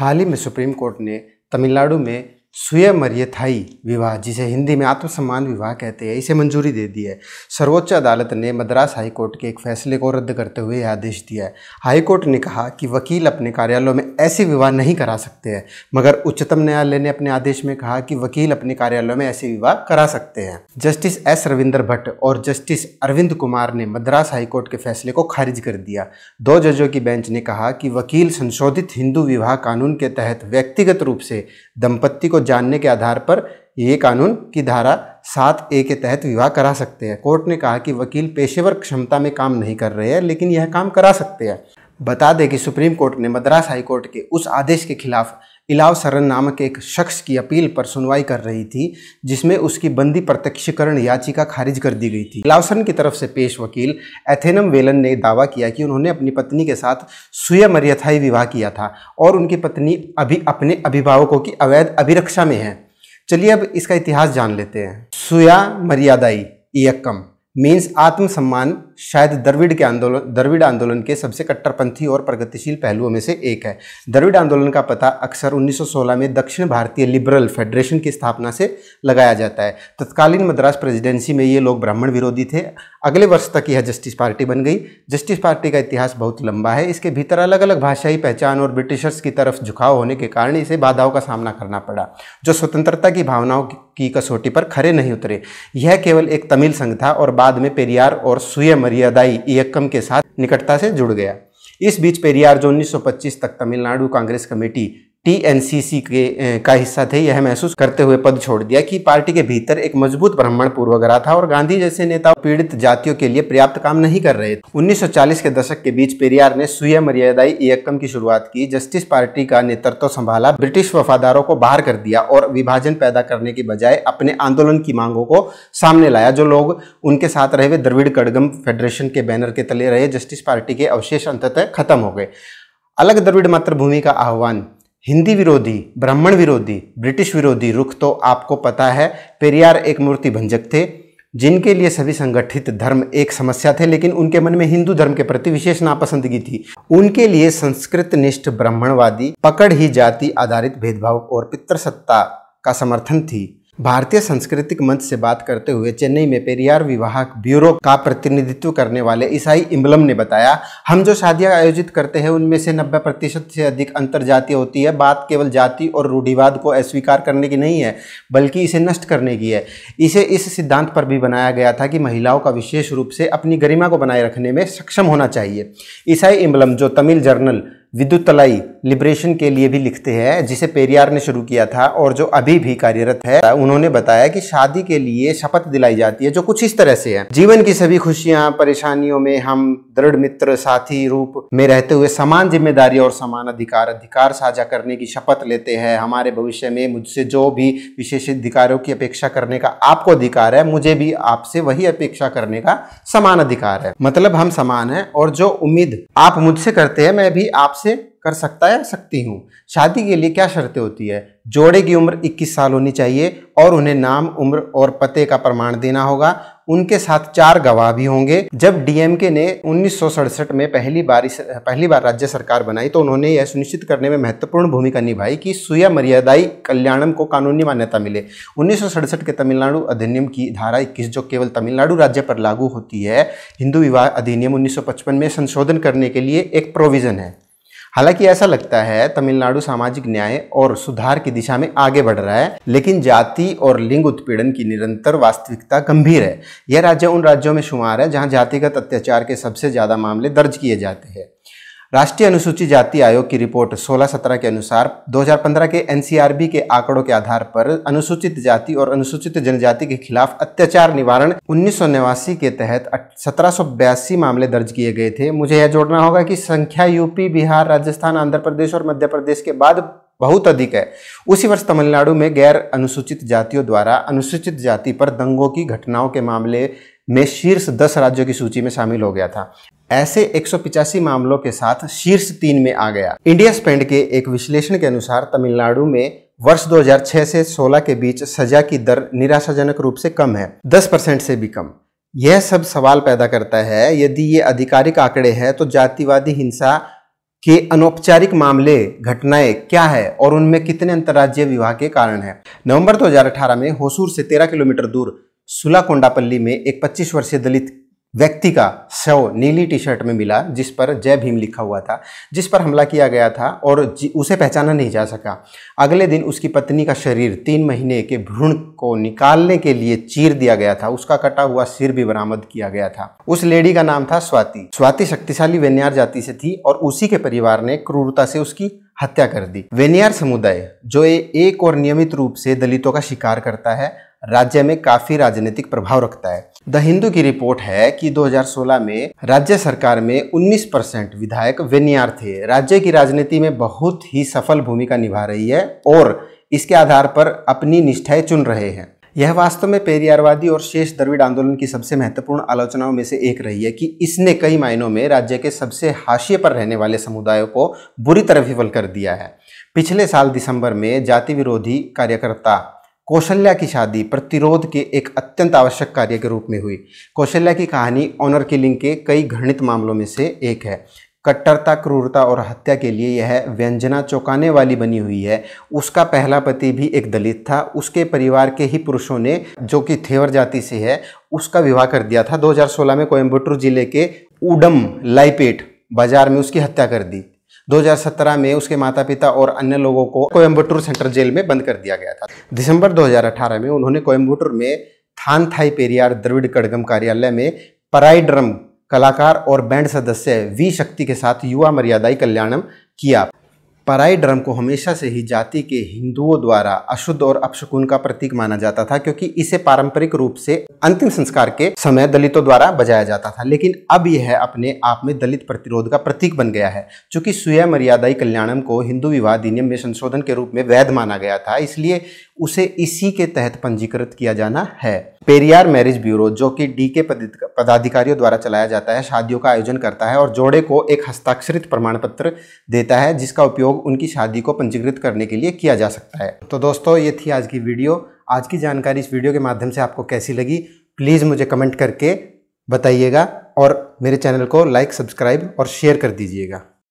हाल ही में supreme court ने तमिलनाडु में स्वयंमर्य थाई विवाह जिसे हिंदी में आत्मसम्मान विवाह कहते हैं इसे मंजूरी दे दी है सर्वोच्च अदालत ने मद्रास हाईकोर्ट के एक फैसले को रद्द करते हुए यह आदेश दिया है हाईकोर्ट ने कहा कि वकील अपने कार्यालयों में ऐसे विवाह नहीं करा सकते हैं मगर उच्चतम न्यायालय ने अपने आदेश में कहा कि वकील अपने कार्यालयों में ऐसे विवाह करा सकते हैं जस्टिस एस रविंद्र भट्ट और जस्टिस अरविंद कुमार ने मद्रास हाईकोर्ट के फैसले को खारिज कर दिया दो जजों की बेंच ने कहा कि वकील संशोधित हिंदू विवाह कानून के तहत व्यक्तिगत रूप से दंपत्ति को जानने के आधार पर ये कानून की धारा सात ए के तहत विवाह करा सकते हैं कोर्ट ने कहा कि वकील पेशेवर क्षमता में काम नहीं कर रहे हैं लेकिन यह काम करा सकते हैं बता दें कि सुप्रीम कोर्ट ने मद्रास हाई कोर्ट के उस आदेश के खिलाफ इलाव सरन नामक एक शख्स की अपील पर सुनवाई कर रही थी जिसमें उसकी बंदी प्रत्यक्षीकरण याचिका खारिज कर दी गई थी इलाव सरन की तरफ से पेश वकील एथेनम वेलन ने दावा किया कि उन्होंने अपनी पत्नी के साथ सुय मर्याथाई विवाह किया था और उनकी पत्नी अभी अपने अभिभावकों की अवैध अभिरक्षा में है चलिए अब इसका इतिहास जान लेते हैं सुया मर्यादाई यक्कम मीन्स आत्मसम्मान शायद द्रविड़ के आंदोलन द्रविड़ आंदोलन के सबसे कट्टरपंथी और प्रगतिशील पहलुओं में से एक है द्रविड़ आंदोलन का पता अक्सर 1916 में दक्षिण भारतीय लिबरल फेडरेशन की स्थापना से लगाया जाता है तत्कालीन मद्रास प्रेसिडेंसी में ये लोग ब्राह्मण विरोधी थे अगले वर्ष तक यह जस्टिस पार्टी बन गई जस्टिस पार्टी का इतिहास बहुत लंबा है इसके भीतर अलग अलग भाषाई पहचान और ब्रिटिशर्स की तरफ झुकाव होने के कारण इसे बाधाओं का सामना करना पड़ा जो स्वतंत्रता की भावनाओं की कसौटी पर खरे नहीं उतरे यह केवल एक तमिल संघ था और बाद में पेरियार और सुय मर्यादाई इक्कम के साथ निकटता से जुड़ गया इस बीच पेरियार जो 1925 तक तमिलनाडु कांग्रेस कमेटी टीएनसीसी के का हिस्सा थे यह महसूस करते हुए पद छोड़ दिया कि पार्टी के भीतर एक मजबूत ब्राह्मण पूर्वाग्रह था और गांधी जैसे नेता पीड़ित जातियों के लिए पर्याप्त काम नहीं कर रहे थे 1940 के दशक के बीच पेरियार ने सुय मर्यादाई एक्कम की शुरुआत की जस्टिस पार्टी का नेतृत्व संभाला ब्रिटिश वफादारों को बाहर कर दिया और विभाजन पैदा करने के बजाय अपने आंदोलन की मांगों को सामने लाया जो लोग उनके साथ रहे वे द्रविड़ कड़गम फेडरेशन के बैनर के तले रहे जस्टिस पार्टी के अवशेष अंततः खत्म हो गए अलग द्रविड़ मातृभूमि का आह्वान हिंदी विरोधी ब्राह्मण विरोधी ब्रिटिश विरोधी रुख तो आपको पता है पेरियार एक मूर्ति भंजक थे जिनके लिए सभी संगठित धर्म एक समस्या थे लेकिन उनके मन में हिंदू धर्म के प्रति विशेष नापसंदगी थी उनके लिए संस्कृत निष्ठ ब्राह्मणवादी पकड़ ही जाति आधारित भेदभाव और पितृसत्ता का समर्थन थी भारतीय सांस्कृतिक मंच से बात करते हुए चेन्नई में पेरियार विवाह ब्यूरो का प्रतिनिधित्व करने वाले ईसाई इम्बलम ने बताया हम जो शादियां आयोजित करते हैं उनमें से 90 प्रतिशत से अधिक अंतर अंतर्जातीय होती है बात केवल जाति और रूढ़िवाद को अस्वीकार करने की नहीं है बल्कि इसे नष्ट करने की है इसे इस सिद्धांत पर भी बनाया गया था कि महिलाओं का विशेष रूप से अपनी गरिमा को बनाए रखने में सक्षम होना चाहिए ईसाई इम्बलम जो तमिल जर्नल विद्युत तलाई लिबरेशन के लिए भी लिखते हैं जिसे पेरियार ने शुरू किया था और जो अभी भी कार्यरत है उन्होंने बताया कि शादी के लिए शपथ दिलाई जाती है जो कुछ इस तरह से है जीवन की सभी खुशियां परेशानियों में हम दृढ़ मित्र साथी रूप में रहते हुए समान जिम्मेदारी और समान अधिकार अधिकार साझा करने की शपथ लेते हैं हमारे भविष्य में मुझसे जो भी विशेष अधिकारों की अपेक्षा करने का आपको अधिकार है मुझे भी आपसे वही अपेक्षा करने का समान अधिकार है मतलब हम समान है और जो उम्मीद आप मुझसे करते हैं मैं भी आप आपसे कर सकता है सकती हूँ शादी के लिए क्या शर्तें होती है जोड़े की उम्र 21 साल होनी चाहिए और उन्हें नाम उम्र और पते का प्रमाण देना होगा उनके साथ चार गवाह भी होंगे जब डीएमके ने उन्नीस में पहली बार पहली बार राज्य सरकार बनाई तो उन्होंने यह सुनिश्चित करने में महत्वपूर्ण भूमिका निभाई कि सुया मर्यादाई कल्याणम को कानूनी मान्यता मिले उन्नीस के तमिलनाडु अधिनियम की धारा 21 जो केवल तमिलनाडु राज्य पर लागू होती है हिंदू विवाह अधिनियम उन्नीस में संशोधन करने के लिए एक प्रोविजन है हालांकि ऐसा लगता है तमिलनाडु सामाजिक न्याय और सुधार की दिशा में आगे बढ़ रहा है लेकिन जाति और लिंग उत्पीड़न की निरंतर वास्तविकता गंभीर है यह राज्य उन राज्यों में शुमार है जहां जातिगत अत्याचार के सबसे ज़्यादा मामले दर्ज किए जाते हैं राष्ट्रीय अनुसूचित जाति आयोग की रिपोर्ट 16-17 के अनुसार 2015 के एनसीआरबी के आंकड़ों के आधार पर अनुसूचित जाति और अनुसूचित जनजाति के खिलाफ अत्याचार निवारण उन्नीस के तहत सत्रह मामले दर्ज किए गए थे मुझे यह जोड़ना होगा कि संख्या यूपी बिहार राजस्थान आंध्र प्रदेश और मध्य प्रदेश के बाद बहुत अधिक है उसी वर्ष तमिलनाडु में गैर अनुसूचित जातियों द्वारा अनुसूचित जाति पर दंगों की घटनाओं के मामले में शीर्ष दस राज्यों की सूची में शामिल हो गया था ऐसे एक मामलों के साथ शीर्ष तीन में आ गया इंडिया स्पेंड के एक विश्लेषण के अनुसार तमिलनाडु में वर्ष 2006 से 16 के बीच सजा की दर निराशाजनक रूप से कम है 10 परसेंट से भी कम यह सब सवाल पैदा करता है यदि ये आधिकारिक आंकड़े हैं तो जातिवादी हिंसा के अनौपचारिक मामले घटनाएं क्या है और उनमें कितने अंतर्राज्यीय विवाह के कारण है नवंबर 2018 में होसूर से 13 किलोमीटर दूर सुलाकोंडापल्ली में एक 25 वर्षीय दलित व्यक्ति का शव नीली टी शर्ट में मिला जिस पर जय भीम लिखा हुआ था जिस पर हमला किया गया था और उसे पहचाना नहीं जा सका अगले दिन उसकी पत्नी का शरीर तीन महीने के भ्रूण को निकालने के लिए चीर दिया गया था उसका कटा हुआ सिर भी बरामद किया गया था उस लेडी का नाम था स्वाति स्वाति शक्तिशाली वेन्यार जाति से थी और उसी के परिवार ने क्रूरता से उसकी हत्या कर दी वेनियार समुदाय जो एक और नियमित रूप से दलितों का शिकार करता है राज्य में काफी राजनीतिक प्रभाव रखता है द हिंदू की रिपोर्ट है कि 2016 में राज्य सरकार में 19 परसेंट विधायक वेनियार थे राज्य की राजनीति में बहुत ही सफल भूमिका निभा रही है और इसके आधार पर अपनी निष्ठाएं चुन रहे हैं यह वास्तव में पेरियारवादी और शेष द्रविड़ आंदोलन की सबसे महत्वपूर्ण आलोचनाओं में से एक रही है कि इसने कई मायनों में राज्य के सबसे हाशिए पर रहने वाले समुदायों को बुरी तरह विफल कर दिया है पिछले साल दिसंबर में जाति विरोधी कार्यकर्ता कौशल्या की शादी प्रतिरोध के एक अत्यंत आवश्यक कार्य के रूप में हुई कौशल्या की कहानी ऑनर किलिंग के कई घृणित मामलों में से एक है कट्टरता क्रूरता और हत्या के लिए यह व्यंजना चौंकाने वाली बनी हुई है उसका पहला पति भी एक दलित था उसके परिवार के ही पुरुषों ने जो कि थेवर जाति से है उसका विवाह कर दिया था 2016 में कोयम्बटूर जिले के उडम लाइपेट बाजार में उसकी हत्या कर दी 2017 में उसके माता पिता और अन्य लोगों को कोयम्बटूर सेंट्रल जेल में बंद कर दिया गया था दिसंबर 2018 में उन्होंने कोयम्बटूर में थान थाई पेरियार द्रविड़ कड़गम कार्यालय में पराइड्रम कलाकार और बैंड सदस्य वी शक्ति के साथ युवा मर्यादाई कल्याणम किया पराई ड्रम को हमेशा से ही जाति के हिंदुओं द्वारा अशुद्ध और अपशकुन का प्रतीक माना जाता था क्योंकि इसे पारंपरिक रूप से अंतिम संस्कार के समय दलितों द्वारा बजाया जाता था लेकिन अब यह अपने आप में दलित प्रतिरोध का प्रतीक बन गया है चूंकि स्वयं मर्यादाई कल्याणम को हिंदू विवाह अधिनियम में संशोधन के रूप में वैध माना गया था इसलिए उसे इसी के तहत पंजीकृत किया जाना है पेरियार मैरिज ब्यूरो जो कि डी के पदाधिकारियों द्वारा चलाया जाता है शादियों का आयोजन करता है और जोड़े को एक हस्ताक्षरित प्रमाण पत्र देता है जिसका उपयोग उनकी शादी को पंजीकृत करने के लिए किया जा सकता है तो दोस्तों ये थी आज की वीडियो आज की जानकारी इस वीडियो के माध्यम से आपको कैसी लगी प्लीज़ मुझे कमेंट करके बताइएगा और मेरे चैनल को लाइक सब्सक्राइब और शेयर कर दीजिएगा